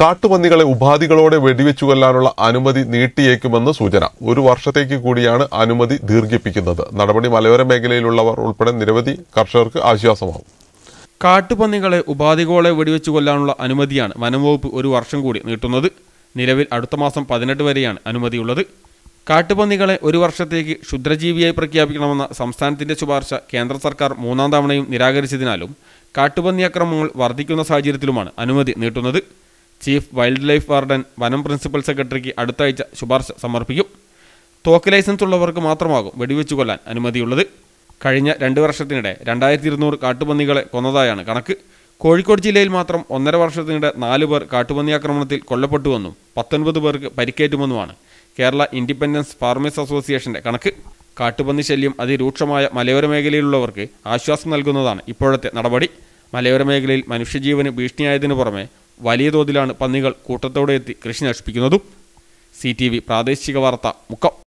കാട്ടുപന്നികളെ ഉപാധികളോടെ വെടിവെച്ചു കൊല്ലാനുള്ള അനുമതി നീട്ടിയേക്കുമെന്ന് സൂചന ഒരു വർഷത്തേക്ക് കൂടിയാണ് അനുമതി ദീർഘിപ്പിക്കുന്നത് നടപടി മലയോര മേഖലയിലുള്ളവർ ഉൾപ്പെടെ നിരവധി കർഷകർക്ക് ആശ്വാസമാകും കാട്ടുപന്നികളെ ഉപാധികളോടെ വെടിവെച്ചു കൊല്ലാനുള്ള അനുമതിയാണ് വനംവകുപ്പ് ഒരു വർഷം കൂടി നീട്ടുന്നത് നിലവിൽ അടുത്ത മാസം പതിനെട്ട് വരെയാണ് അനുമതിയുള്ളത് കാട്ടുപന്നികളെ ഒരു വർഷത്തേക്ക് ക്ഷുദ്രജീവിയായി പ്രഖ്യാപിക്കണമെന്ന സംസ്ഥാനത്തിന്റെ ശുപാർശ കേന്ദ്ര സർക്കാർ മൂന്നാം തവണയും നിരാകരിച്ചതിനാലും കാട്ടുപന്നി അക്രമങ്ങൾ വർദ്ധിക്കുന്ന സാഹചര്യത്തിലുമാണ് അനുമതി നീട്ടുന്നത് ചീഫ് വൈൽഡ് ലൈഫ് വാർഡൻ വനം പ്രിൻസിപ്പൽ സെക്രട്ടറിക്ക് അടുത്ത ആഴ്ച ശുപാർശ സമർപ്പിക്കും തോക്ക് ലൈസൻസ് ഉള്ളവർക്ക് മാത്രമാകും വെടിവെച്ച് കൊല്ലാൻ അനുമതിയുള്ളത് കഴിഞ്ഞ രണ്ട് വർഷത്തിനിടെ രണ്ടായിരത്തി ഇരുന്നൂറ് കാട്ടുപന്നികളെ കൊന്നതായാണ് കണക്ക് കോഴിക്കോട് ജില്ലയിൽ മാത്രം ഒന്നര വർഷത്തിനിടെ നാല് പേർ കാട്ടുപന്നി ആക്രമണത്തിൽ കൊല്ലപ്പെട്ടുവെന്നും പത്തൊൻപത് പേർക്ക് പരിക്കേറ്റുമെന്നുമാണ് കേരള ഇൻഡിപെൻഡൻസ് ഫാർമേഴ്സ് അസോസിയേഷൻ്റെ കണക്ക് കാട്ടുപന്നി ശല്യം അതിരൂക്ഷമായ മലയോര മേഖലയിലുള്ളവർക്ക് ആശ്വാസം നൽകുന്നതാണ് ഇപ്പോഴത്തെ നടപടി മലയോര മേഖലയിൽ മനുഷ്യജീവന് ഭീഷണിയായതിനു പുറമെ വലിയ തോതിലാണ് പന്നികൾ കൂട്ടത്തോടെ എത്തി കൃഷി നശിപ്പിക്കുന്നതും സി ടി വി പ്രാദേശിക വാർത്ത മുക്കം